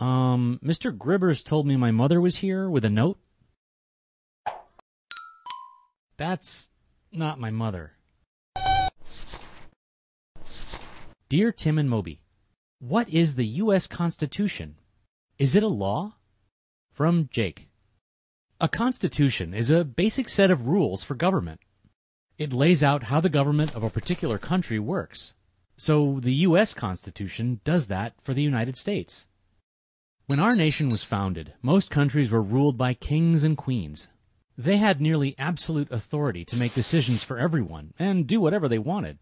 Um, Mr. Gribbers told me my mother was here with a note. That's not my mother. Dear Tim and Moby, What is the U.S. Constitution? Is it a law? From Jake. A constitution is a basic set of rules for government. It lays out how the government of a particular country works. So the U.S. Constitution does that for the United States. When our nation was founded, most countries were ruled by kings and queens. They had nearly absolute authority to make decisions for everyone and do whatever they wanted.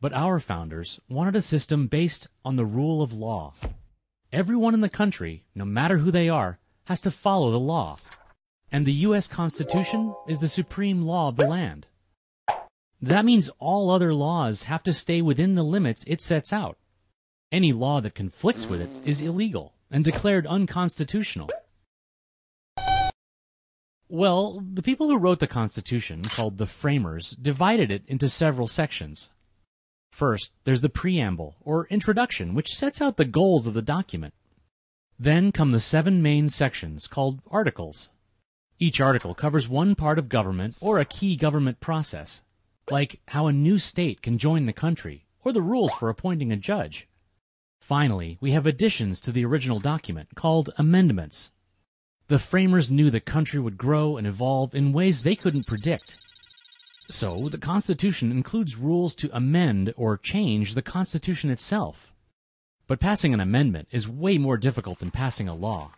But our founders wanted a system based on the rule of law. Everyone in the country, no matter who they are, has to follow the law. And the U.S. Constitution is the supreme law of the land. That means all other laws have to stay within the limits it sets out. Any law that conflicts with it is illegal and declared unconstitutional. Well, the people who wrote the Constitution, called the Framers, divided it into several sections. First, there's the preamble, or introduction, which sets out the goals of the document. Then come the seven main sections, called articles. Each article covers one part of government or a key government process, like how a new state can join the country, or the rules for appointing a judge. Finally, we have additions to the original document, called amendments. The framers knew the country would grow and evolve in ways they couldn't predict. So the Constitution includes rules to amend or change the Constitution itself. But passing an amendment is way more difficult than passing a law.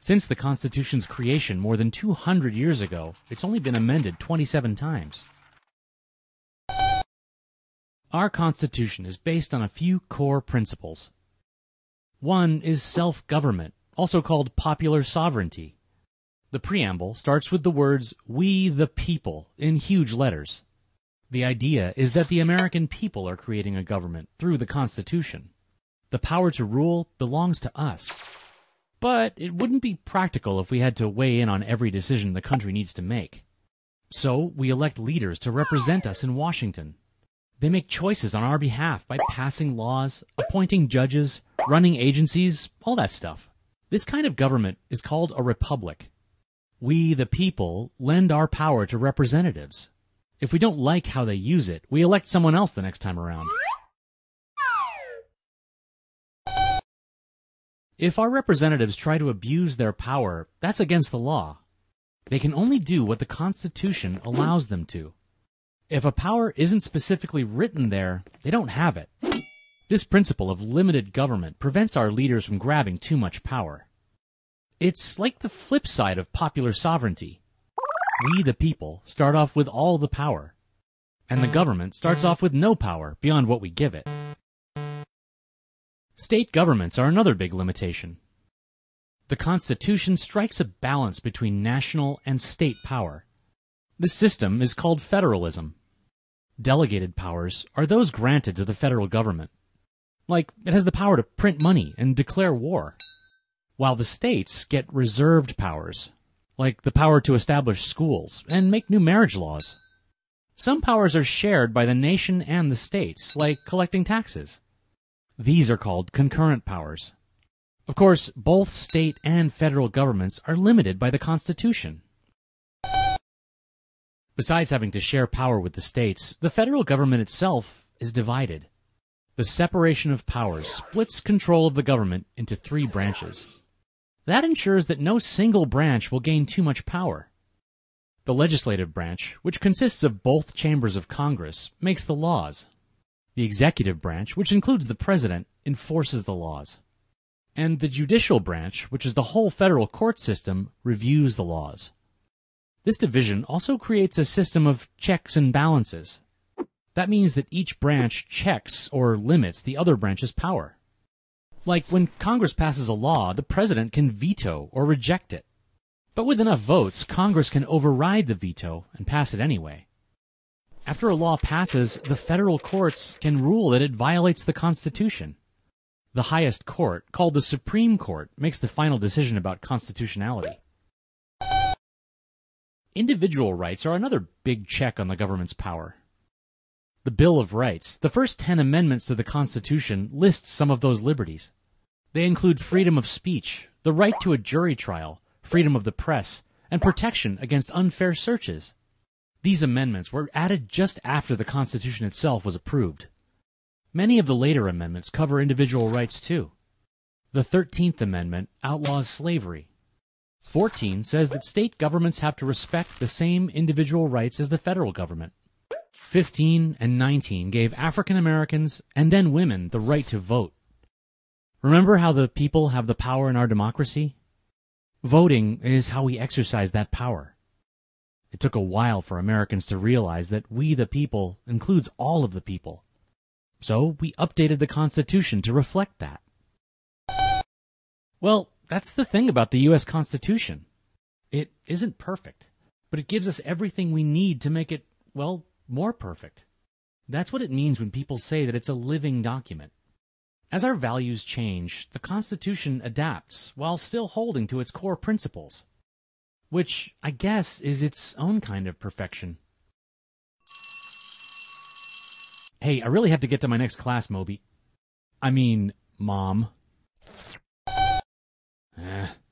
Since the Constitution's creation more than 200 years ago, it's only been amended 27 times. Our Constitution is based on a few core principles. One is self-government, also called popular sovereignty. The preamble starts with the words, We the People, in huge letters. The idea is that the American people are creating a government through the Constitution. The power to rule belongs to us. But it wouldn't be practical if we had to weigh in on every decision the country needs to make. So we elect leaders to represent us in Washington. They make choices on our behalf by passing laws, appointing judges, running agencies, all that stuff. This kind of government is called a republic. We, the people, lend our power to representatives. If we don't like how they use it, we elect someone else the next time around. If our representatives try to abuse their power, that's against the law. They can only do what the Constitution allows them to. If a power isn't specifically written there, they don't have it. This principle of limited government prevents our leaders from grabbing too much power. It's like the flip side of popular sovereignty. We, the people, start off with all the power, and the government starts off with no power beyond what we give it. State governments are another big limitation. The Constitution strikes a balance between national and state power. This system is called federalism. Delegated powers are those granted to the federal government. Like, it has the power to print money and declare war. While the states get reserved powers, like the power to establish schools and make new marriage laws. Some powers are shared by the nation and the states, like collecting taxes. These are called concurrent powers. Of course, both state and federal governments are limited by the Constitution. Besides having to share power with the states, the federal government itself is divided. The separation of powers splits control of the government into three branches. That ensures that no single branch will gain too much power. The legislative branch, which consists of both chambers of Congress, makes the laws. The executive branch, which includes the president, enforces the laws. And the judicial branch, which is the whole federal court system, reviews the laws. This division also creates a system of checks and balances. That means that each branch checks or limits the other branch's power. Like when Congress passes a law, the president can veto or reject it. But with enough votes, Congress can override the veto and pass it anyway. After a law passes, the federal courts can rule that it violates the Constitution. The highest court, called the Supreme Court, makes the final decision about constitutionality. Individual rights are another big check on the government's power. The Bill of Rights, the first ten amendments to the Constitution, lists some of those liberties. They include freedom of speech, the right to a jury trial, freedom of the press, and protection against unfair searches. These amendments were added just after the Constitution itself was approved. Many of the later amendments cover individual rights too. The 13th Amendment outlaws slavery. 14 says that state governments have to respect the same individual rights as the federal government. 15 and 19 gave African Americans and then women the right to vote. Remember how the people have the power in our democracy? Voting is how we exercise that power. It took a while for Americans to realize that we the people includes all of the people. So we updated the Constitution to reflect that. Well, that's the thing about the U.S. Constitution. It isn't perfect, but it gives us everything we need to make it, well, more perfect. That's what it means when people say that it's a living document. As our values change, the Constitution adapts while still holding to its core principles, which, I guess, is its own kind of perfection. Hey, I really have to get to my next class, Moby. I mean, Mom. ね